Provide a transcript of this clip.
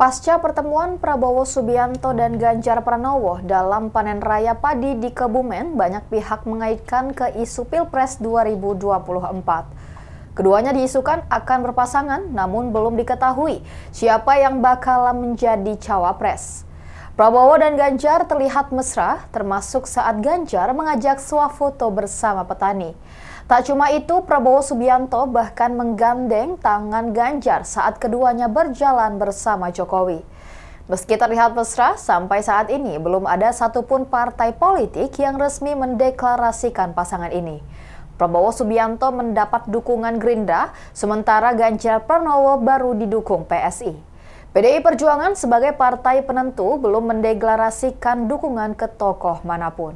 Pasca pertemuan Prabowo Subianto dan Ganjar Pranowo dalam panen raya padi di Kebumen, banyak pihak mengaitkan ke isu Pilpres 2024. Keduanya diisukan akan berpasangan, namun belum diketahui siapa yang bakal menjadi cawapres. Prabowo dan Ganjar terlihat mesra, termasuk saat Ganjar mengajak swafoto bersama petani. Tak cuma itu, Prabowo Subianto bahkan menggandeng tangan Ganjar saat keduanya berjalan bersama Jokowi. Meski terlihat mesra, sampai saat ini belum ada satupun partai politik yang resmi mendeklarasikan pasangan ini. Prabowo Subianto mendapat dukungan Gerindra, sementara Ganjar Pranowo baru didukung PSI. PDI Perjuangan sebagai partai penentu belum mendeklarasikan dukungan ke tokoh manapun.